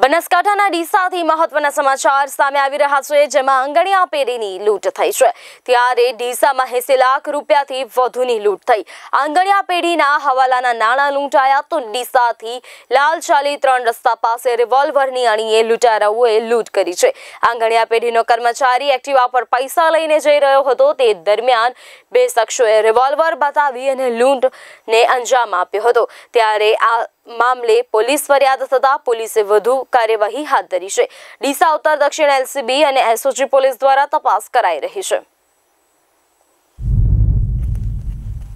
બનાસકાંઠાના ડીસાથી મહત્વના સમાચાર સામે આવી રહ્યા છે જેમાં અંગણિયા પેઢીની લૂંટ થઈ છે ત્યારે ડીસામાં એસી લાખ રૂપિયાથી વધુની લૂંટ થઈ આંગણિયા પેઢીના હવાલાના નાણાં લૂંટાયા તો ડીસાથી લાલચાલી ત્રણ રસ્તા પાસે રિવોલ્વરની અણીએ લૂંટારાઓએ લૂંટ કરી છે આંગણિયા પેઢીનો કર્મચારી એક્ટિવા પર પૈસા લઈને જઈ રહ્યો હતો તે દરમિયાન બે શખ્સોએ રિવોલ્વર બતાવી અને લૂંટને અંજામ આપ્યો હતો ત્યારે આ મામલે પોલીસ ફરિયાદ થતા પોલીસે વધુ કાર્યવાહી હાથ ધરી છે ડીસા ઉત્તર દક્ષિણ એલસીબી અને એસઓજી પોલીસ દ્વારા તપાસ કરાઈ રહી છે